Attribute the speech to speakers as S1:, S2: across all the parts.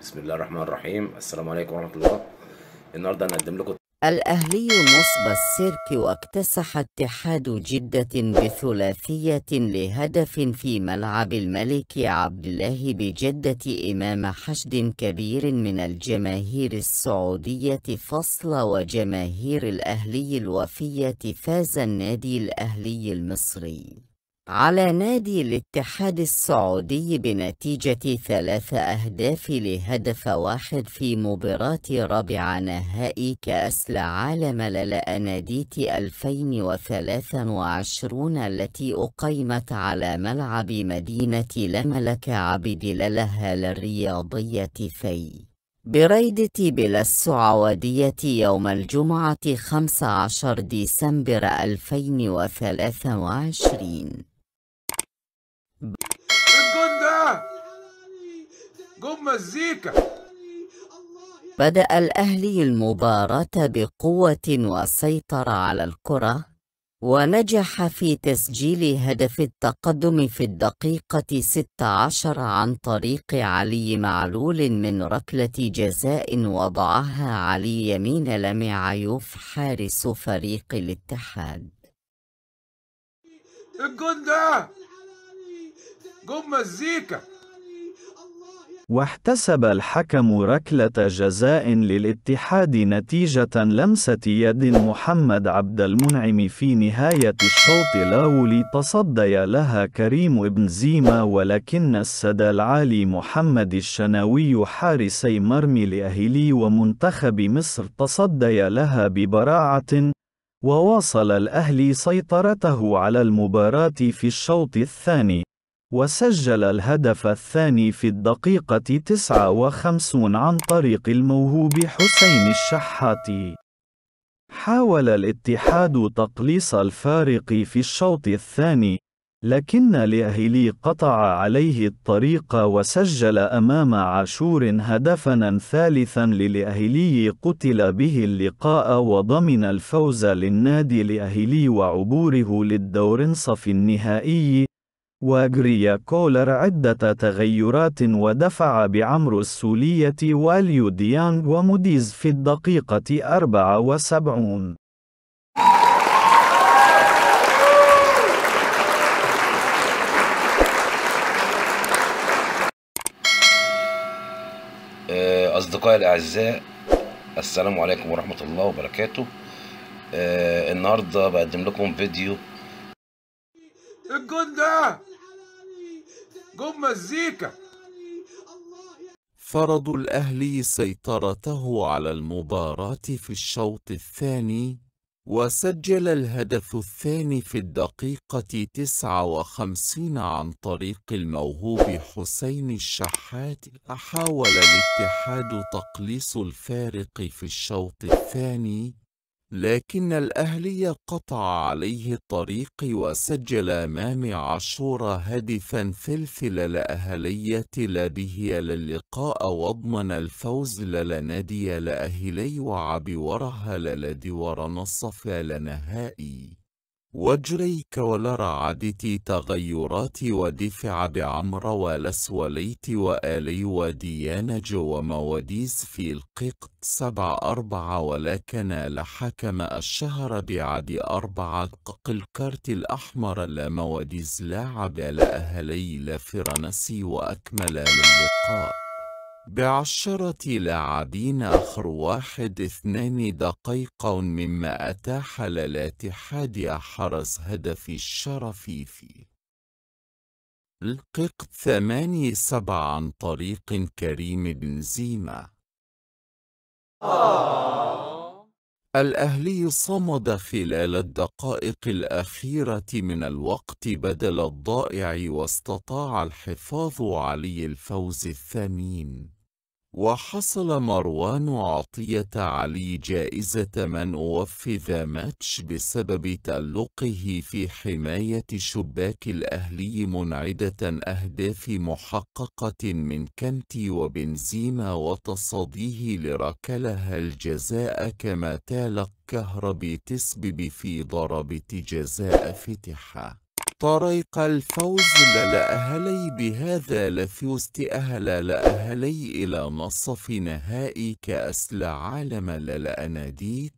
S1: بسم الله الرحمن الرحيم السلام عليكم ورحمه الله النهارده هنقدم لكم
S2: الأهلي نصب السيرك واكتسح اتحاد جدة بثلاثية لهدف في ملعب الملك عبد الله بجدة إمام حشد كبير من الجماهير السعودية فصل وجماهير الأهلي الوفية فاز النادي الأهلي المصري على نادي الاتحاد السعودي بنتيجة ثلاث أهداف لهدف واحد في مباراة رابع نهائي كأس العالم للأناديت 2023 التي أقيمت على ملعب مدينة لملك عبد لله للرياضية في بريدة بلا السعودية يوم الجمعة 15 ديسمبر 2023
S1: الجون ده جون مزيكا
S2: بدأ الأهلي المباراة بقوة وسيطر على الكرة ونجح في تسجيل هدف التقدم في الدقيقة 16 عن طريق علي معلول من ركلة جزاء وضعها علي يمين لمع يوف حارس فريق الاتحاد
S1: الجون ده قوم مزيكا
S3: واحتسب الحكم ركلة جزاء للاتحاد نتيجة لمسة يد محمد عبد المنعم في نهاية الشوط الأول تصدي لها كريم ابن زيما ولكن السدى العالي محمد الشناوي حارسي مرمي الأهلي ومنتخب مصر تصدي لها ببراعة وواصل الأهلي سيطرته على المباراة في الشوط الثاني وسجل الهدف الثاني في الدقيقة 59 عن طريق الموهوب حسين الشحاتي. حاول الاتحاد تقليص الفارق في الشوط الثاني، لكن الأهلي قطع عليه الطريق وسجل أمام عاشور هدفًا ثالثًا للأهلي قتل به اللقاء وضمن الفوز للنادي الأهلي وعبوره للدور انصف النهائي وأجري كولر عدة تغيرات ودفع بعمرو السولية واليو ديانغ وموديز في الدقيقة 74
S1: آه، أصدقائي الأعزاء السلام عليكم ورحمة الله وبركاته آه، النهاردة بقدم لكم فيديو جم مزيكا فرض الأهلي سيطرته على المباراة في الشوط الثاني وسجل الهدف الثاني في الدقيقة 59 عن طريق الموهوب حسين الشحات حاول الاتحاد تقليص الفارق في الشوط الثاني لكن الأهلي قطع عليه الطريق وسجل أمام عاشور هدفا في الفلل أهلية لديه للقاء وضمن الفوز للنادي الأهلي وعبي ورها للدي ورنصف لنهائي وجريك ولرى عدتي تغيراتي ودفع بعمر ولسوليت وآلي وديانج ومواديس في القيق سبع أربعة ولكن لحكم الشهر بعد أربعة قق الكرت الأحمر عبال لاعب لا فرنسي وأكمل للقاء بعشرة لاعبين آخر واحد اثنان دقيقة مما أتاح للاتحاد حرس هدف الشرف في القق ثماني سبع عن طريق كريم بنزيما آه. الأهلي صمد خلال الدقائق الأخيرة من الوقت بدل الضائع واستطاع الحفاظ علي الفوز الثمين وحصل مروان عطية علي جائزة من أوفذ ماتش بسبب تألقه في حماية شباك الأهلي منعدة أهداف محققة من كنتي وبنزيما وتصديه لركلها الجزاء كما تالق كهربي تسبب في ضربة جزاء فتحه طريق الفوز لأهلي بهذا لثيوست أهل لأهلي إلى نصف نهائي كأس العالم للأناديل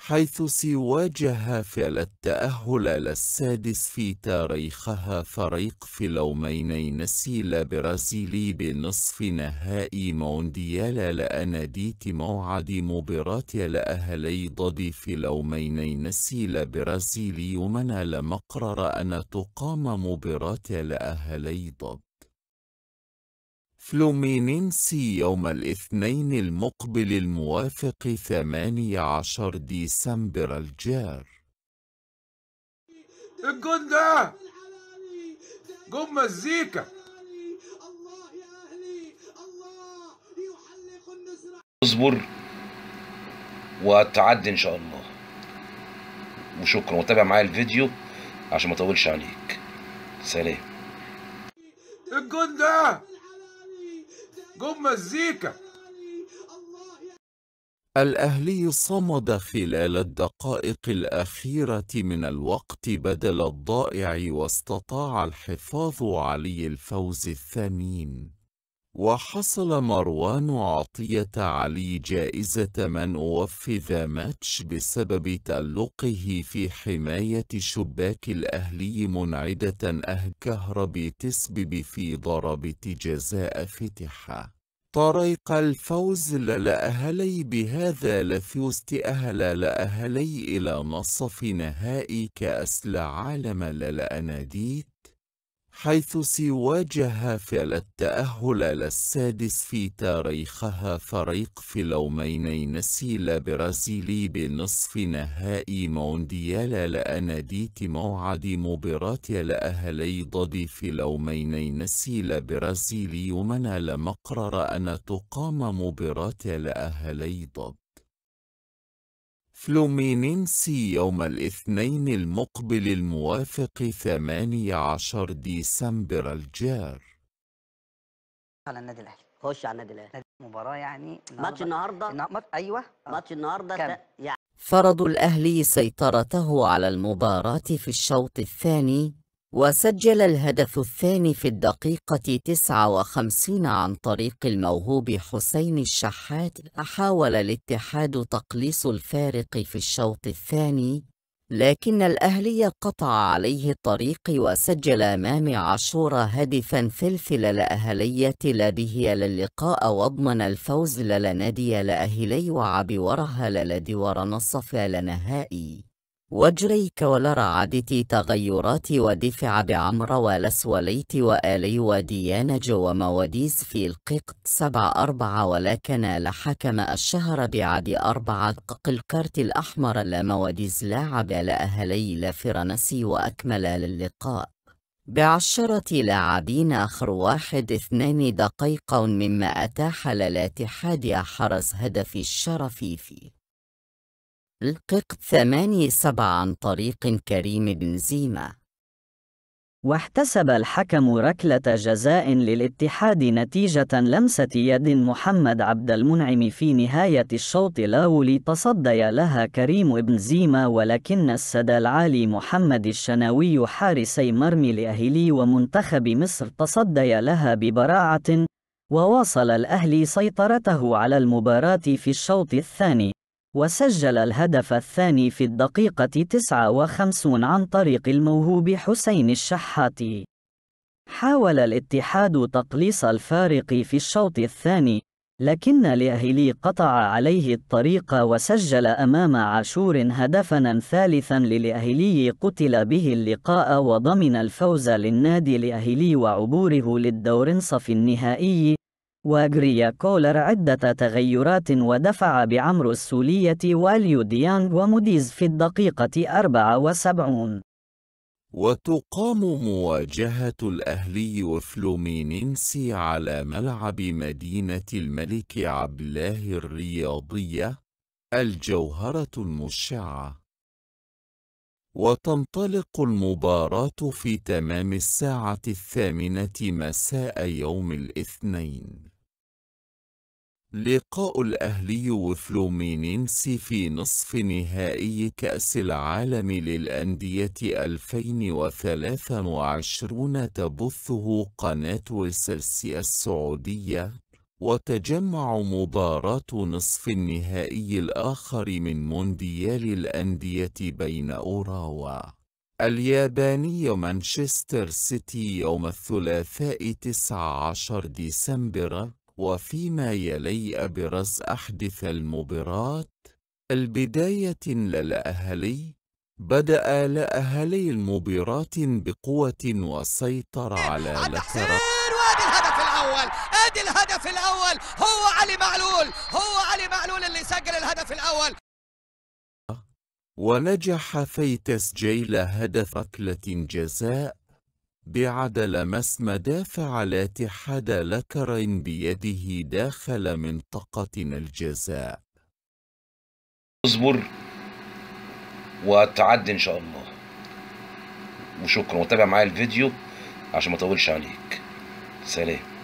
S1: حيث سواجها فعل التأهل للسادس في تاريخها فريق في لومين نسيل برازيلي بنصف نهائي مونديال لأناديت موعد مباراة لأهلي ضد في لومين نسيل برازيلي من لمقرر أن تقام مباراة لأهلي ضد فلومينينسي يوم الاثنين المقبل الموافق 18 ديسمبر الجار الجون ده جون مزيكا اصبر وهتعدي ان شاء الله وشكرا وتابع معايا الفيديو عشان ما اطولش عليك سلام الجون ده جم مزيكا الأهلي صمد خلال الدقائق الأخيرة من الوقت بدل الضائع واستطاع الحفاظ علي الفوز الثمين وحصل مروان عطية علي جائزة من وفذ ماتش بسبب تألقه في حماية شباك الأهلي منعدة أه كهربي تسبب في ضربة جزاء فتحة طريق الفوز لأهلي بهذا لفيوست أهل لأهلي إلى نصف نهائي كأس العالم للأناديك حيث سواجها فعل التأهل للسادس في تاريخها فريق في لومين نسيل برازيلي بنصف نهائي مونديال لأناديت موعد مباراة الأهلي ضد في لومين نسيل برازيلي ومن لمقرر أن تقام مباراة الأهلي ضد فلومينينسي يوم الاثنين المقبل الموافق 18 ديسمبر الجار
S4: على النادي الاهلي خش على النادي الاهلي مباراه يعني ماتش النهارده النهار... ايوه ماتش النهارده ت... يعني
S2: فرض الاهلي سيطرته على المباراه في الشوط الثاني وسجل الهدف الثاني في الدقيقة 59 عن طريق الموهوب حسين الشحات حاول الاتحاد تقليص الفارق في الشوط الثاني لكن الأهلي قطع عليه الطريق وسجل أمام عاشور هدفا ثلث للأهلية لديه للقاء واضمن الفوز للنادي الأهلي وعبي ورها نصف ورنصف لنهائي وجريك ولرعدتي تغيرات ودفع بعمر ولسوليت وآلي وديانج ومواديس في القيقت سبع أربعة ولكن لحكم الشهر بعد أربعة الكارت الأحمر لمواديس لاعب لأهلي لفرنسي وأكمل للقاء بعشرة لاعبين آخر واحد اثنان دقيقة مما أتاح للاتحاد حرز هدف الشرف فيه القط ثماني سبع عن طريق كريم بن زيمة
S4: واحتسب الحكم ركلة جزاء للاتحاد نتيجة لمسة يد محمد عبد المنعم في نهاية الشوط الأول تصدي لها كريم بن زيمة ولكن السد العالي محمد الشناوي حارسي مرمي الأهلي ومنتخب مصر تصدي لها ببراعة وواصل الأهلي سيطرته على المباراة في الشوط الثاني وسجل الهدف الثاني في الدقيقة 59 عن طريق الموهوب حسين الشحاتي. حاول الاتحاد تقليص الفارق في الشوط الثاني، لكن الأهلي قطع عليه الطريق وسجل أمام عاشور هدفًا ثالثًا للأهلي قتل به اللقاء وضمن الفوز للنادي الأهلي وعبوره للدور انصف النهائي وأجري كولر عدة تغيرات ودفع بعمرو السولية واليو ديانغ وموديز في الدقيقة 74
S1: وتقام مواجهة الأهلي وفلومينينسي على ملعب مدينة الملك عبدالله الرياضية الجوهرة المشعة وتنطلق المباراة في تمام الساعة الثامنة مساء يوم الاثنين لقاء الأهلي وفلومينينسي في نصف نهائي كأس العالم للأندية 2023 تبثه قناة سلسيا السعودية وتجمع مباراة نصف النهائي الآخر من مونديال الأندية بين أوراوا الياباني مانشستر سيتي يوم الثلاثاء 19 ديسمبر وفيما يلي أبرز أحدث المبارات البداية للأهلي بدأ لأهلي المبارات بقوة وسيطر إيه، على لترة
S2: الهدف الأول أدي الهدف الأول هو علي معلول هو علي معلول اللي سجل الهدف الأول
S1: ونجح في تسجيل هدف ركلة جزاء بعد لمس مدافع الاتحاد لكر بيده داخل منطقتنا الجزاء اصبر وتعدي ان شاء الله وشكرا وتابع معايا الفيديو
S3: عشان ما اطولش عليك سلام